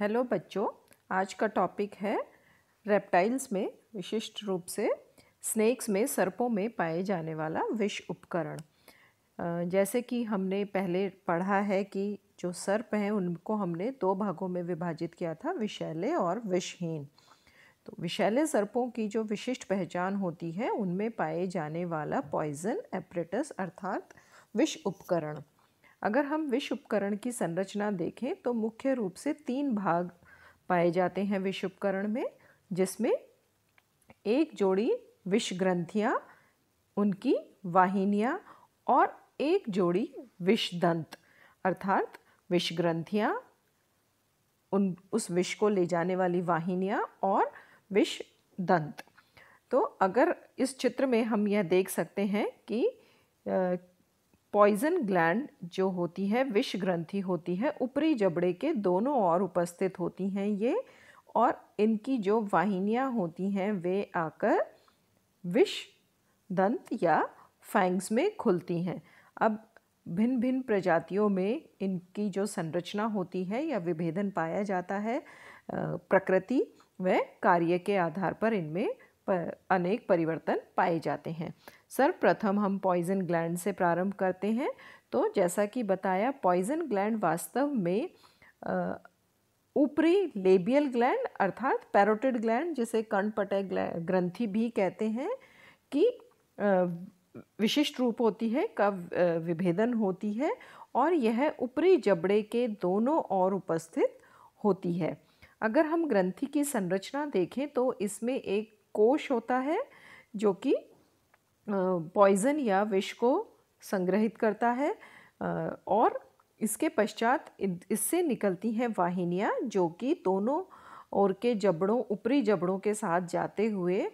hello बच्चों आज का टॉपिक है रेप्टाइल्स में विशिष्ट रूप से स्नेक्स में सर्पों में पाए जाने वाला विष उपकरण जैसे कि हमने पहले पढ़ा है कि जो सर्प हैं उनको हमने दो भागों में विभाजित किया था विषैले और विषहीन तो विषैले सर्पों की जो विशिष्ट पहचान होती है उनमें पाए जाने वाला पॉइजन एपरेटस अर्थात विष उपकरण अगर हम विश्व उपकरण की संरचना देखें तो मुख्य रूप से तीन भाग पाए जाते हैं विश्व उपकरण में जिसमें एक जोड़ी विश्व ग्रंथियाँ उनकी वाहिनियाँ और एक जोड़ी दंत अर्थात विष ग्रंथियाँ उन उस विष को ले जाने वाली वाहिनियाँ और विष दंत तो अगर इस चित्र में हम यह देख सकते हैं कि पॉइजन ग्लैंड जो होती है विष ग्रंथि होती है ऊपरी जबड़े के दोनों ओर उपस्थित होती हैं ये और इनकी जो वाहिनियाँ होती हैं वे आकर विष दंत या फैंग्स में खुलती हैं अब भिन्न भिन्न प्रजातियों में इनकी जो संरचना होती है या विभेदन पाया जाता है प्रकृति व कार्य के आधार पर इनमें अनेक परिवर्तन पाए जाते हैं सर्वप्रथम हम पॉइजन ग्लैंड से प्रारंभ करते हैं तो जैसा कि बताया पॉइजन ग्लैंड वास्तव में ऊपरी लेबियल ग्लैंड अर्थात पैरोटिड ग्लैंड जिसे कणपटय ग्रंथि भी कहते हैं कि विशिष्ट रूप होती है का विभेदन होती है और यह ऊपरी जबड़े के दोनों ओर उपस्थित होती है अगर हम ग्रंथि की संरचना देखें तो इसमें एक कोश होता है जो कि पॉइजन या विष को संग्रहित करता है और इसके पश्चात इससे निकलती हैं वाहिनियाँ जो कि दोनों ओर के जबड़ों ऊपरी जबड़ों के साथ जाते हुए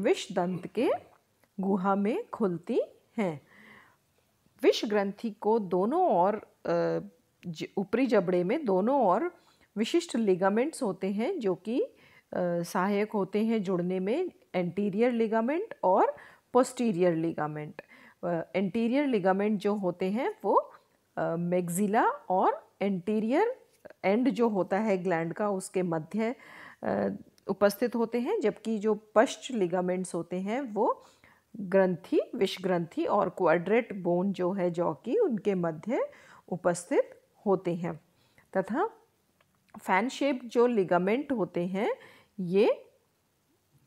विष दंत के गुहा में खुलती हैं विष ग्रंथि को दोनों और ऊपरी जबड़े में दोनों और विशिष्ट लिगामेंट्स होते हैं जो कि सहायक होते हैं जुड़ने में एंटीरियर लिगामेंट और पोस्टीरियर लिगामेंट एंटीरियर लिगामेंट जो होते हैं वो मैग्जिला और एंटीरियर एंड जो होता है ग्लैंड का उसके मध्य उपस्थित होते हैं जबकि जो पश्च लिगामेंट्स होते हैं वो ग्रंथि विषग्रंथि और क्वाड्रेट बोन जो है जौ की उनके मध्य उपस्थित होते हैं तथा फैन शेप जो लिगामेंट होते हैं ये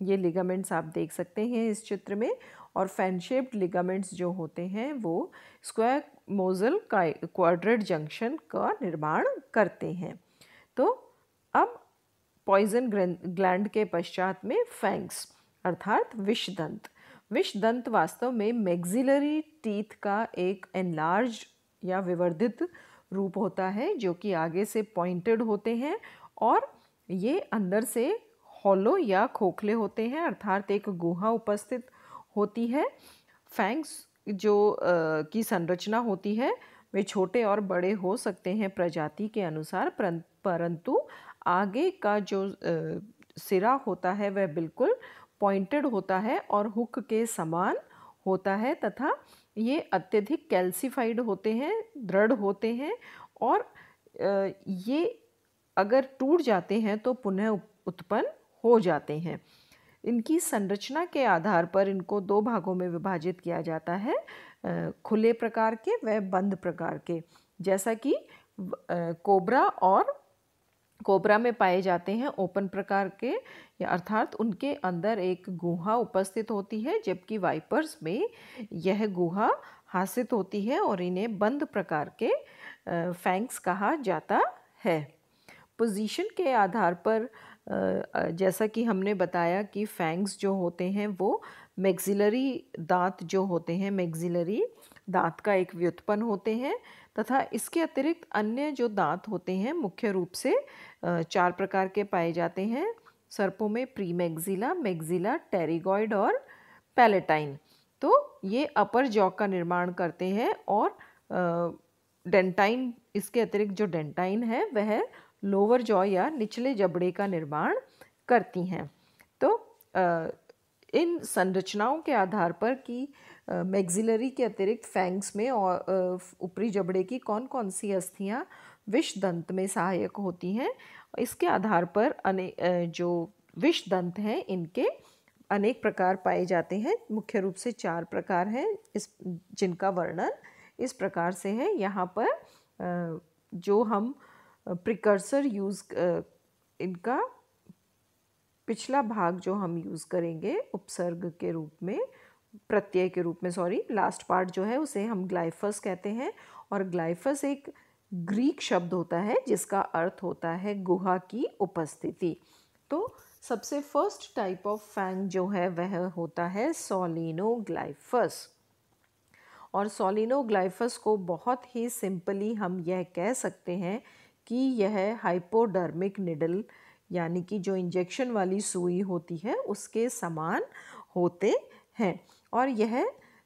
ये लिगामेंट्स आप देख सकते हैं इस चित्र में और फैन शेप्ड लिगामेंट्स जो होते हैं वो स्क्वायर मोजल का क्वाड्रेट जंक्शन का निर्माण करते हैं तो अब पॉइजन ग्लैंड के पश्चात में फैंक्स अर्थात विषदंत विषदंत वास्तव में मैग्जिलरी टीथ का एक एनलार्ज या विवर्धित रूप होता है जो कि आगे से पॉइंटेड होते हैं और ये अंदर से हॉलो या खोखले होते हैं अर्थात एक गुहा उपस्थित होती है फैंग्स जो आ, की संरचना होती है वे छोटे और बड़े हो सकते हैं प्रजाति के अनुसार परंतु आगे का जो आ, सिरा होता है वह बिल्कुल पॉइंटेड होता है और हुक के समान होता है तथा ये अत्यधिक कैल्सिफाइड होते हैं दृढ़ होते हैं और ये अगर टूट जाते हैं तो पुनः उत्पन्न हो जाते हैं इनकी संरचना के आधार पर इनको दो भागों में विभाजित किया जाता है खुले प्रकार के व बंद प्रकार के जैसा कि कोबरा और कोबरा में पाए जाते हैं ओपन प्रकार के अर्थात उनके अंदर एक गुहा उपस्थित होती है जबकि वाइपर्स में यह गुहा हासित होती है और इन्हें बंद प्रकार के फैंक्स कहा जाता है पोजीशन के आधार पर जैसा कि हमने बताया कि फैंग्स जो होते हैं वो मैग्जिलरी दांत जो होते हैं मैग्जिलरी दांत का एक व्युत्पन्न होते हैं तथा इसके अतिरिक्त अन्य जो दांत होते हैं मुख्य रूप से चार प्रकार के पाए जाते हैं सर्पों में प्री मैग्जिला मैग्जिला टेरिगॉइड और पैलेटाइन तो ये अपर जॉक का निर्माण करते हैं और डेंटाइन इसके अतिरिक्त जो डेंटाइन है वह लोअर जॉ या निचले जबड़े का निर्माण करती हैं तो इन संरचनाओं के आधार पर कि मैग्जिलरी के अतिरिक्त फैंग्स में और ऊपरी जबड़े की कौन कौन सी अस्थियाँ विष दंत में सहायक होती हैं इसके आधार पर अने जो विष दंत हैं इनके अनेक प्रकार पाए जाते हैं मुख्य रूप से चार प्रकार हैं इस जिनका वर्णन इस प्रकार से है यहाँ पर जो हम प्रिकर्सर यूज़ uh, इनका पिछला भाग जो हम यूज़ करेंगे उपसर्ग के रूप में प्रत्यय के रूप में सॉरी लास्ट पार्ट जो है उसे हम ग्लाइफस कहते हैं और ग्लाइफस एक ग्रीक शब्द होता है जिसका अर्थ होता है गुहा की उपस्थिति तो सबसे फर्स्ट टाइप ऑफ फैंग जो है वह होता है सोलिनोग्लाइफस और सोलिनोग्लाइफस को बहुत ही सिंपली हम यह कह सकते हैं कि यह हाइपोडर्मिक निडल यानी कि जो इंजेक्शन वाली सुई होती है उसके समान होते हैं और यह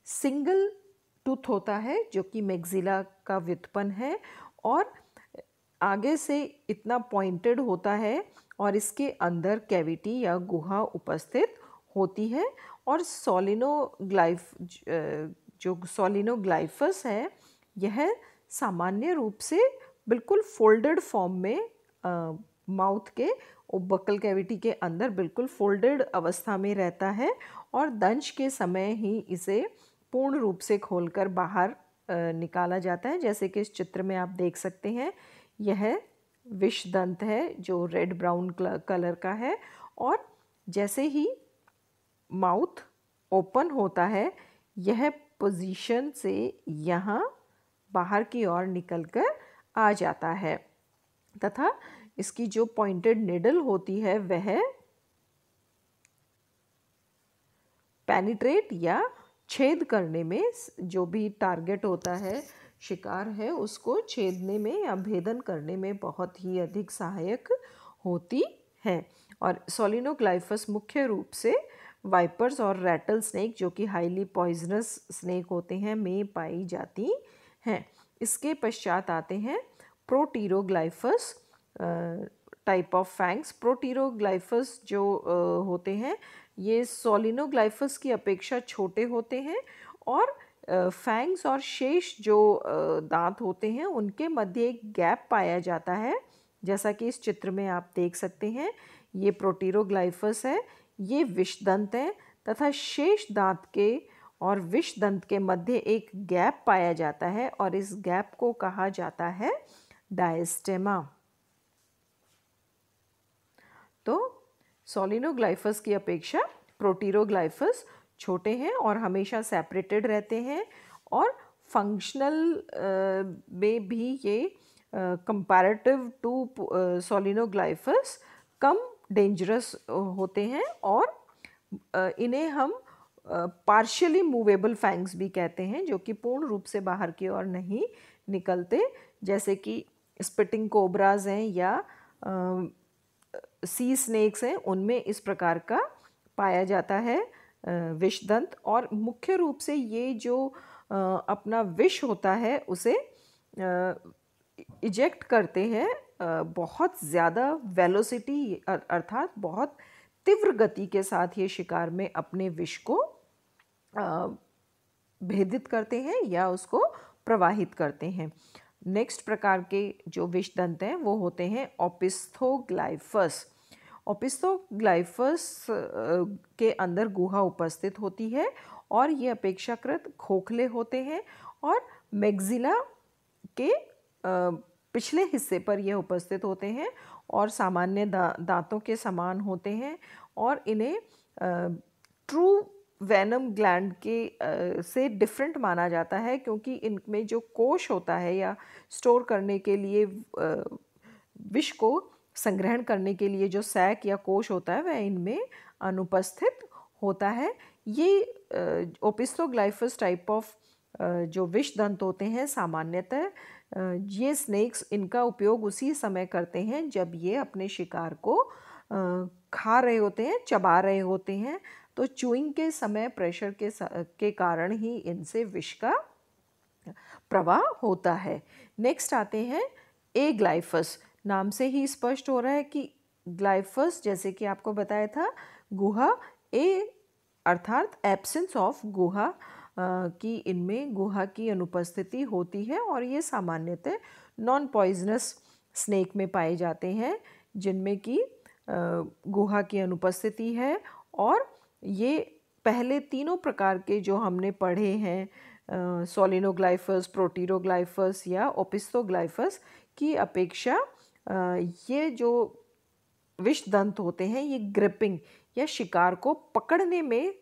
सिंगल टूथ होता है जो कि मैगजिला का व्युत्पन्न है और आगे से इतना पॉइंटेड होता है और इसके अंदर कैविटी या गुहा उपस्थित होती है और सोलिनोग्लाइफ जो सोलिनोग्लाइफस है यह सामान्य रूप से बिल्कुल फोल्डेड फॉर्म में माउथ के और बकल कैविटी के अंदर बिल्कुल फोल्डेड अवस्था में रहता है और दंश के समय ही इसे पूर्ण रूप से खोलकर बाहर निकाला जाता है जैसे कि इस चित्र में आप देख सकते हैं यह विष दंत है जो रेड ब्राउन कलर का है और जैसे ही माउथ ओपन होता है यह पोजीशन से यहाँ बाहर की ओर निकलकर आ जाता है तथा इसकी जो पॉइंटेड निडल होती है वह पेनिट्रेट या छेद करने में जो भी टारगेट होता है शिकार है उसको छेदने में या भेदन करने में बहुत ही अधिक सहायक होती है और सोलिनोग्लाइफस मुख्य रूप से वाइपर्स और रैटल स्नेक जो कि हाईली पॉइजनस स्नेक होते हैं में पाई जाती हैं इसके पश्चात आते हैं proteroglyphous type of fangs proteroglyphous जो होते हैं ये सोलिनोग्लाइफस की अपेक्षा छोटे होते हैं और फैंग्स और शेष जो दांत होते हैं उनके मध्य एक गैप पाया जाता है जैसा कि इस चित्र में आप देख सकते हैं ये प्रोटीरोग्लाइफस है ये विषदंत है तथा शेष दांत के और विष दंत के मध्य एक गैप पाया जाता है और इस गैप को कहा जाता है डायस्टेमा तो सोलिनोग्लाइफस की अपेक्षा प्रोटीरोग्लाइफस छोटे हैं और हमेशा सेपरेटेड रहते हैं और फंक्शनल में भी ये कंपैरेटिव टू सोलिनोग्लाइफस कम डेंजरस होते हैं और इन्हें हम पार्शियली मूवेबल फैंग्स भी कहते हैं जो कि पूर्ण रूप से बाहर की ओर नहीं निकलते जैसे कि स्पिटिंग कोबराज हैं या सी स्नेक्स हैं उनमें इस प्रकार का पाया जाता है विषदंत और मुख्य रूप से ये जो अपना विष होता है उसे इजेक्ट करते हैं बहुत ज़्यादा वेलोसिटी अर्थात बहुत तीव्र गति के साथ ये शिकार में अपने विष को भेदित करते हैं या उसको प्रवाहित करते हैं नेक्स्ट प्रकार के जो विष दंत हैं वो होते हैं ओपिस्थोग्लाइफस ओपिस्थोग्लाइफस के अंदर गुहा उपस्थित होती है और ये अपेक्षाकृत खोखले होते हैं और मैग्जिला के पिछले हिस्से पर यह उपस्थित होते हैं और सामान्य दा, दांतों के समान होते हैं और इन्हें ट्रू वैनम ग्लैंड के से डिफरेंट माना जाता है क्योंकि इनमें जो कोश होता है या स्टोर करने के लिए विष को संग्रहण करने के लिए जो सैक या कोश होता है वह इनमें अनुपस्थित होता है ये ओपिस्टोग्लाइफस टाइप ऑफ जो विष दंत होते हैं सामान्यतः ये स्नेक्स इनका उपयोग उसी समय करते हैं जब ये अपने शिकार को खा रहे होते हैं चबा रहे होते हैं तो चूइंग के समय प्रेशर के के कारण ही इनसे विष का प्रवाह होता है नेक्स्ट आते हैं ए ग्लाइफस नाम से ही स्पष्ट हो रहा है कि ग्लाइफस जैसे कि आपको बताया था गुहा ए अर्थात एब्सेंस ऑफ गुहा की इनमें गुहा की अनुपस्थिति होती है और ये सामान्यतः नॉन पॉइजनस स्नेक में पाए जाते हैं जिनमें कि गुहा की अनुपस्थिति है और ये पहले तीनों प्रकार के जो हमने पढ़े हैं सोलिनोग्लाइफस प्रोटीरोग्लाइफस या ओपिस्तोग्लाइफस की अपेक्षा ये जो विषदंत होते हैं ये ग्रिपिंग या शिकार को पकड़ने में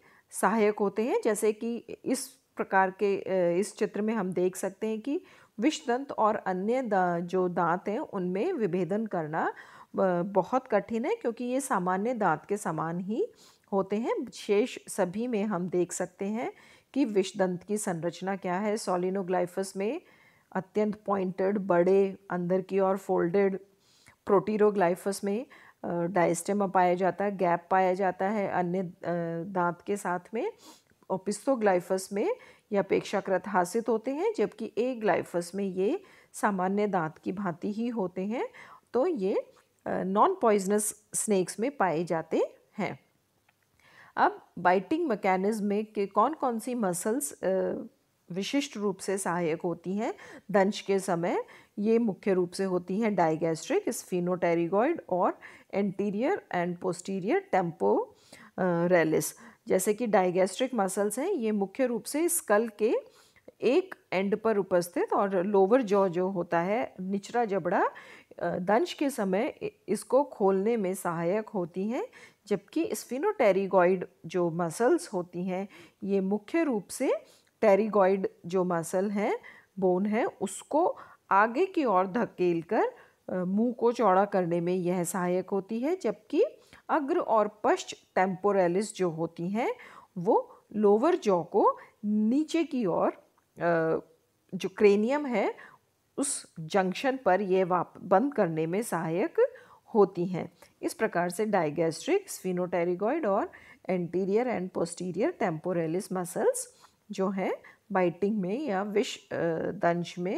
सहायक होते हैं जैसे कि इस प्रकार के इस चित्र में हम देख सकते हैं कि विषदंत और अन्य दा, जो दांत हैं उनमें विभेदन करना बहुत कठिन है क्योंकि ये सामान्य दांत के समान ही होते हैं शेष सभी में हम देख सकते हैं कि विषदंत की संरचना क्या है सोलिनोग्लाइफस में अत्यंत पॉइंटेड बड़े अंदर की ओर फोल्डेड प्रोटीरोग्लाइफस में डायस्टेमा पाया जाता है गैप पाया जाता है अन्य दांत के साथ में ओपिस्तोग्लाइफस में ये अपेक्षाकृत हासित होते हैं जबकि ए ग्लाइफस में ये सामान्य दांत की भांति ही होते हैं तो ये नॉन पॉइजनस स्नेक्स में पाए जाते हैं अब बाइटिंग मैकेनिज़्म में के कौन कौन सी मसल्स विशिष्ट रूप से सहायक होती हैं दंश के समय ये मुख्य रूप से होती हैं डाइगेस्ट्रिक स्फिनोटेरिगॉइड और anterior and posterior temporalis जैसे कि डाइगेस्ट्रिक मसल्स हैं ये मुख्य रूप से स्कल के एक एंड पर उपस्थित और लोअर जॉ जो होता है निचरा जबड़ा दंश के समय इसको खोलने में सहायक होती हैं जबकि स्फिनोटेरिगॉइड जो मसल्स होती हैं ये मुख्य रूप से टेरिगॉइड जो मसल हैं बोन है उसको आगे की ओर धकेल कर मुँह को चौड़ा करने में यह सहायक होती है जबकि अग्र और पश्च टेम्पोरेलिस जो होती हैं वो लोअर जॉ को नीचे की ओर जो क्रेनियम है उस जंक्शन पर यह वाप बंद करने में सहायक होती हैं इस प्रकार से डाइगेस्ट्रिक स्फिनोटेरिगॉइड और anterior and posterior temporalis muscles जो हैं बाइटिंग में या विष दंश में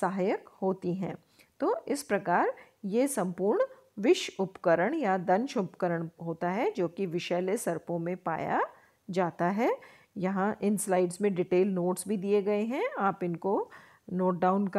सहायक होती हैं तो इस प्रकार ये संपूर्ण विष उपकरण या दंश उपकरण होता है जो कि विषैले सर्पों में पाया जाता है यहाँ इन स्लाइड्स में डिटेल नोट्स भी दिए गए हैं आप इनको नोट डाउन कर